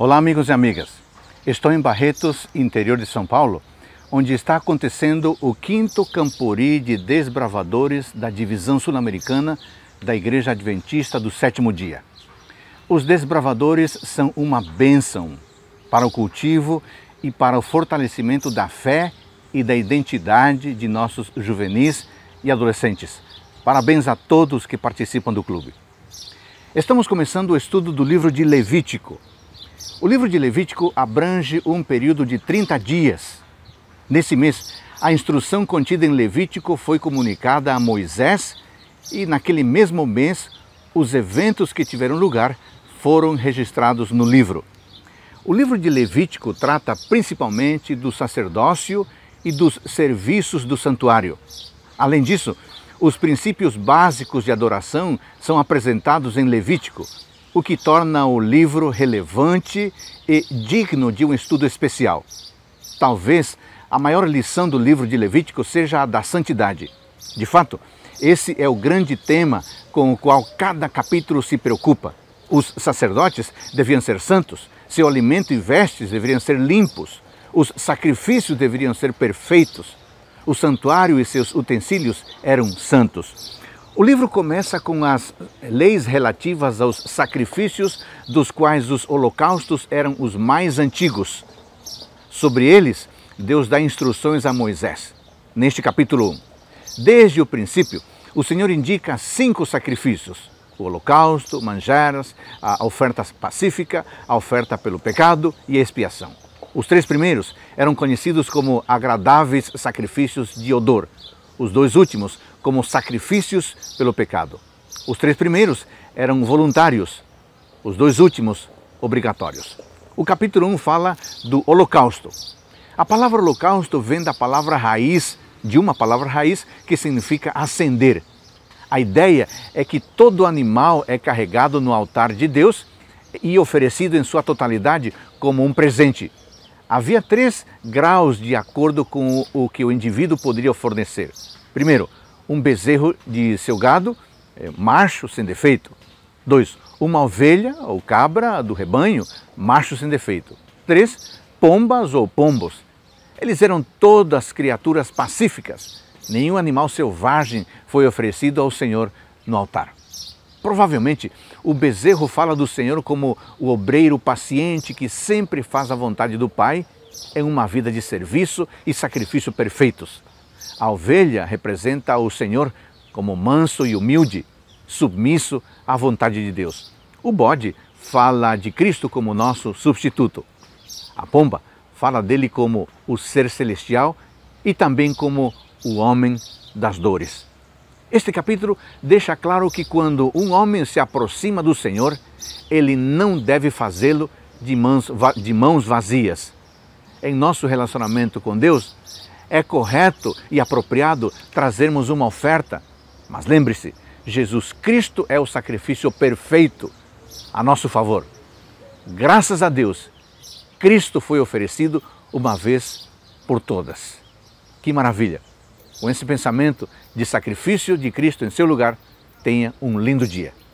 Olá, amigos e amigas. Estou em Barretos, interior de São Paulo, onde está acontecendo o quinto Campori de Desbravadores da Divisão Sul-Americana da Igreja Adventista do Sétimo Dia. Os desbravadores são uma bênção para o cultivo e para o fortalecimento da fé e da identidade de nossos juvenis e adolescentes. Parabéns a todos que participam do clube. Estamos começando o estudo do livro de Levítico, o livro de Levítico abrange um período de 30 dias. Nesse mês, a instrução contida em Levítico foi comunicada a Moisés e, naquele mesmo mês, os eventos que tiveram lugar foram registrados no livro. O livro de Levítico trata principalmente do sacerdócio e dos serviços do santuário. Além disso, os princípios básicos de adoração são apresentados em Levítico, o que torna o livro relevante e digno de um estudo especial. Talvez a maior lição do livro de Levítico seja a da santidade. De fato, esse é o grande tema com o qual cada capítulo se preocupa. Os sacerdotes deviam ser santos, seu alimento e vestes deveriam ser limpos, os sacrifícios deveriam ser perfeitos, o santuário e seus utensílios eram santos. O livro começa com as leis relativas aos sacrifícios, dos quais os holocaustos eram os mais antigos. Sobre eles, Deus dá instruções a Moisés. Neste capítulo 1, desde o princípio, o Senhor indica cinco sacrifícios: o holocausto, manjares, a oferta pacífica, a oferta pelo pecado e a expiação. Os três primeiros eram conhecidos como agradáveis sacrifícios de odor. Os dois últimos como sacrifícios pelo pecado. Os três primeiros eram voluntários, os dois últimos obrigatórios. O capítulo 1 fala do holocausto. A palavra holocausto vem da palavra raiz, de uma palavra raiz que significa acender. A ideia é que todo animal é carregado no altar de Deus e oferecido em sua totalidade como um presente. Havia três graus de acordo com o que o indivíduo poderia fornecer. Primeiro, um bezerro de seu gado, é, macho sem defeito. 2. Uma ovelha ou cabra do rebanho, macho sem defeito. 3. Pombas ou pombos. Eles eram todas criaturas pacíficas. Nenhum animal selvagem foi oferecido ao Senhor no altar. Provavelmente, o bezerro fala do Senhor como o obreiro paciente que sempre faz a vontade do Pai em é uma vida de serviço e sacrifício perfeitos. A ovelha representa o Senhor como manso e humilde, submisso à vontade de Deus. O bode fala de Cristo como nosso substituto. A pomba fala dele como o ser celestial e também como o homem das dores. Este capítulo deixa claro que quando um homem se aproxima do Senhor, ele não deve fazê-lo de mãos, de mãos vazias. Em nosso relacionamento com Deus, é correto e apropriado trazermos uma oferta. Mas lembre-se, Jesus Cristo é o sacrifício perfeito a nosso favor. Graças a Deus, Cristo foi oferecido uma vez por todas. Que maravilha! Com esse pensamento de sacrifício de Cristo em seu lugar, tenha um lindo dia.